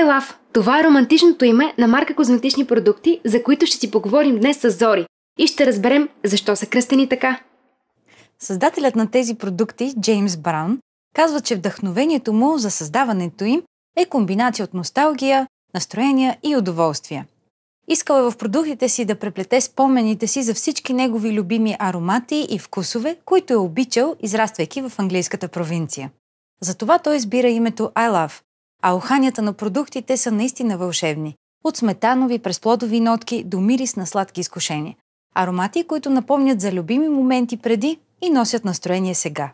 I Love. Това е романтичното име на марка козметични продукти, за които ще си поговорим днес с Зори и ще разберем защо са кръстени така. Създателят на тези продукти, Джеймс Браун, казва, че вдъхновението му за създаването им е комбинация от носталгия, настроения и удоволствие. Искал е в продуктите си да преплете спомените си за всички негови любими аромати и вкусове, които е обичал, израствайки в английската провинция. Затова той избира името I Love, а уханията на продуктите са наистина вълшебни. От сметанови през плодови нотки до мирис на сладки изкушения. Аромати, които напомнят за любими моменти преди и носят настроение сега.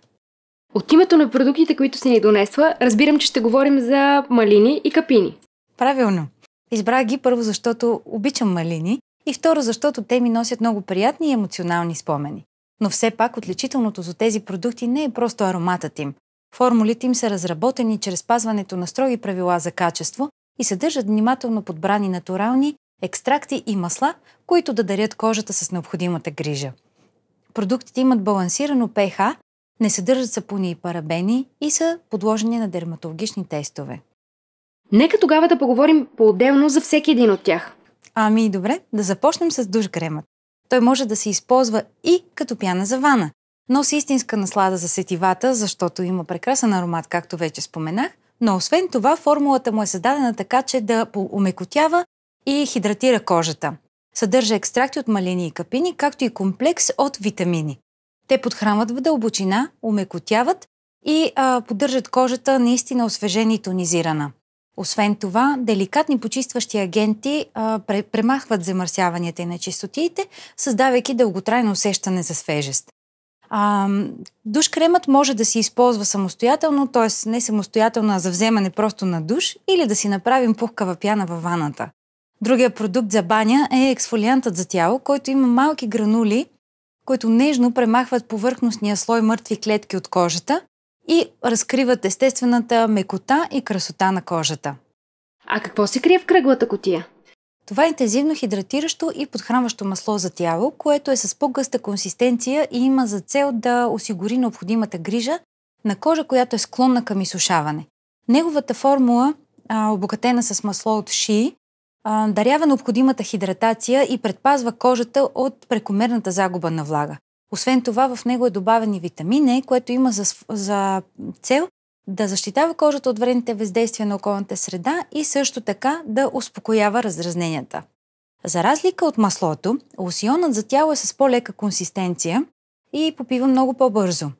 От името на продуктите, които си ни донесла, разбирам, че ще говорим за малини и капини. Правилно. Избрах ги първо, защото обичам малини и второ, защото те ми носят много приятни и емоционални спомени. Но все пак отличителното за тези продукти не е просто ароматът им, Формулите им са разработени чрез пазването на строги правила за качество и съдържат внимателно подбрани натурални екстракти и масла, които да дарят кожата с необходимата грижа. Продуктите имат балансирано pH, не съдържат сапуни и парабени и са подложени на дерматологични тестове. Нека тогава да поговорим по-отделно за всеки един от тях. Ами добре, да започнем с душ кремът. Той може да се използва и като пяна за вана носи истинска наслада за сетивата, защото има прекрасен аромат, както вече споменах, но освен това формулата му е създадена така, че да умекотява и хидратира кожата. Съдържа екстракти от малини и капини, както и комплекс от витамини. Те подхранват в дълбочина, умекотяват и а, поддържат кожата наистина освежена и тонизирана. Освен това, деликатни почистващи агенти а, премахват замърсяванията и нечистотиите, създавайки дълготрайно усещане за свежест. А, душ кремът може да се използва самостоятелно, т.е. не самостоятелно, а за вземане просто на душ или да си направим пухкава пяна във ваната. Другия продукт за баня е ексфолиантът за тяло, който има малки гранули, които нежно премахват повърхностния слой мъртви клетки от кожата и разкриват естествената мекота и красота на кожата. А какво се крие в кръглата котия? Това е интензивно хидратиращо и подхранващо масло за тяло, което е с по-гъста консистенция и има за цел да осигури необходимата грижа на кожа, която е склонна към изсушаване. Неговата формула, обогатена с масло от ши, дарява необходимата хидратация и предпазва кожата от прекомерната загуба на влага. Освен това, в него е добавен и витамин Е, което има за, за цел да защитава кожата от вредните въздействия на околната среда и също така да успокоява разразненията. За разлика от маслото, лосионът за тяло е с по-лека консистенция и попива много по-бързо.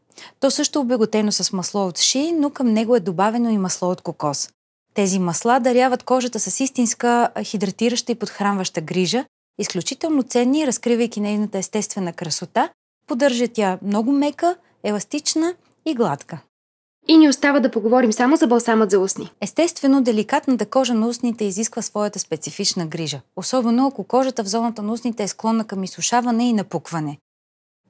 То също е обеготено с масло от ши, но към него е добавено и масло от кокос. Тези масла даряват кожата с истинска хидратираща и подхранваща грижа, изключително ценни, разкривайки нейната естествена красота, поддържат я много мека, еластична и гладка. И ни остава да поговорим само за балсамът за устни. Естествено, деликатната кожа на устните изисква своята специфична грижа, особено ако кожата в зоната на устните е склонна към изсушаване и напукване.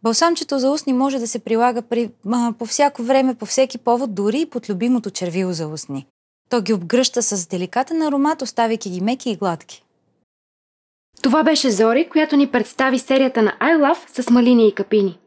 Балсамчето за устни може да се прилага при, а, по всяко време, по всеки повод, дори и под любимото червило за устни. То ги обгръща с деликатен аромат, оставяйки ги меки и гладки. Това беше Зори, която ни представи серията на I Love с малини и капини.